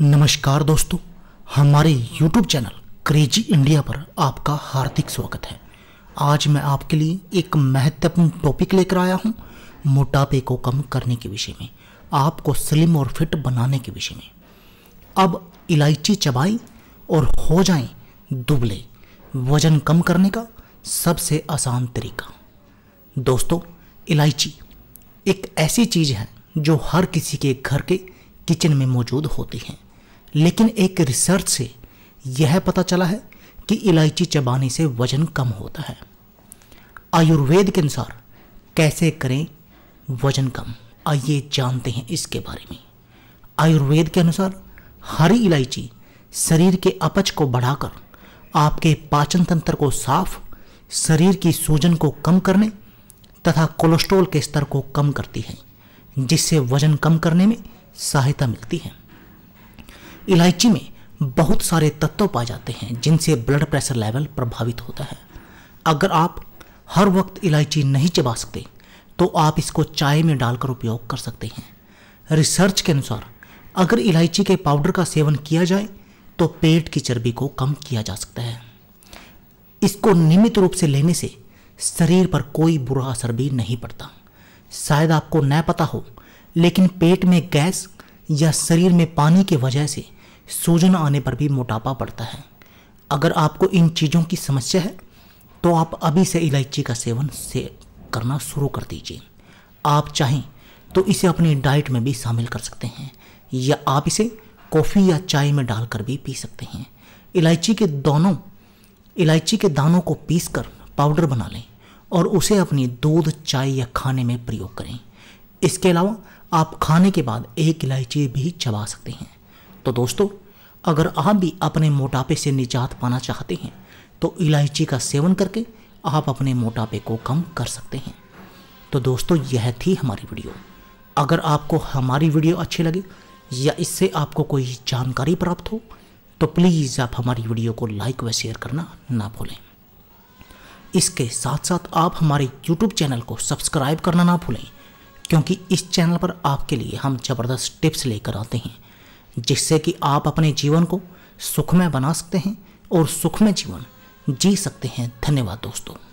नमस्कार दोस्तों हमारे YouTube चैनल क्रेजी इंडिया पर आपका हार्दिक स्वागत है आज मैं आपके लिए एक महत्वपूर्ण टॉपिक लेकर आया हूँ मोटापे को कम करने के विषय में आपको स्लिम और फिट बनाने के विषय में अब इलायची चबाई और हो जाएं दुबले वजन कम करने का सबसे आसान तरीका दोस्तों इलायची एक ऐसी चीज़ है जो हर किसी के घर के किचन में मौजूद होती हैं लेकिन एक रिसर्च से यह पता चला है कि इलायची चबाने से वजन कम होता है आयुर्वेद के अनुसार कैसे करें वजन कम आइए जानते हैं इसके बारे में आयुर्वेद के अनुसार हरी इलायची शरीर के अपच को बढ़ाकर आपके पाचन तंत्र को साफ शरीर की सूजन को कम करने तथा कोलेस्ट्रॉल के स्तर को कम करती है जिससे वजन कम करने में सहायता मिलती है इलायची में बहुत सारे तत्व पाए जाते हैं जिनसे ब्लड प्रेशर लेवल प्रभावित होता है अगर आप हर वक्त इलायची नहीं चबा सकते तो आप इसको चाय में डालकर उपयोग कर सकते हैं रिसर्च के अनुसार अगर इलायची के पाउडर का सेवन किया जाए तो पेट की चर्बी को कम किया जा सकता है इसको नियमित रूप से लेने से शरीर पर कोई बुरा असर भी नहीं पड़ता शायद आपको न पता हो लेकिन पेट में गैस या शरीर में पानी की वजह से सूजन आने पर भी मोटापा पड़ता है अगर आपको इन चीज़ों की समस्या है तो आप अभी से इलायची का सेवन से करना शुरू कर दीजिए आप चाहें तो इसे अपनी डाइट में भी शामिल कर सकते हैं या आप इसे कॉफ़ी या चाय में डालकर भी पी सकते हैं इलायची के दोनों इलायची के दानों को पीसकर पाउडर बना लें और उसे अपनी दूध चाय या खाने में प्रयोग करें इसके अलावा आप खाने के बाद एक इलायची भी चबा सकते हैं तो दोस्तों अगर आप भी अपने मोटापे से निजात पाना चाहते हैं तो इलायची का सेवन करके आप अपने मोटापे को कम कर सकते हैं तो दोस्तों यह थी हमारी वीडियो अगर आपको हमारी वीडियो अच्छी लगे या इससे आपको कोई जानकारी प्राप्त हो तो प्लीज़ आप हमारी वीडियो को लाइक व शेयर करना ना भूलें इसके साथ साथ आप हमारे यूट्यूब चैनल को सब्सक्राइब करना ना भूलें क्योंकि इस चैनल पर आपके लिए हम ज़बरदस्त टिप्स लेकर आते हैं जिससे कि आप अपने जीवन को सुखमय बना सकते हैं और सुखमय जीवन जी सकते हैं धन्यवाद दोस्तों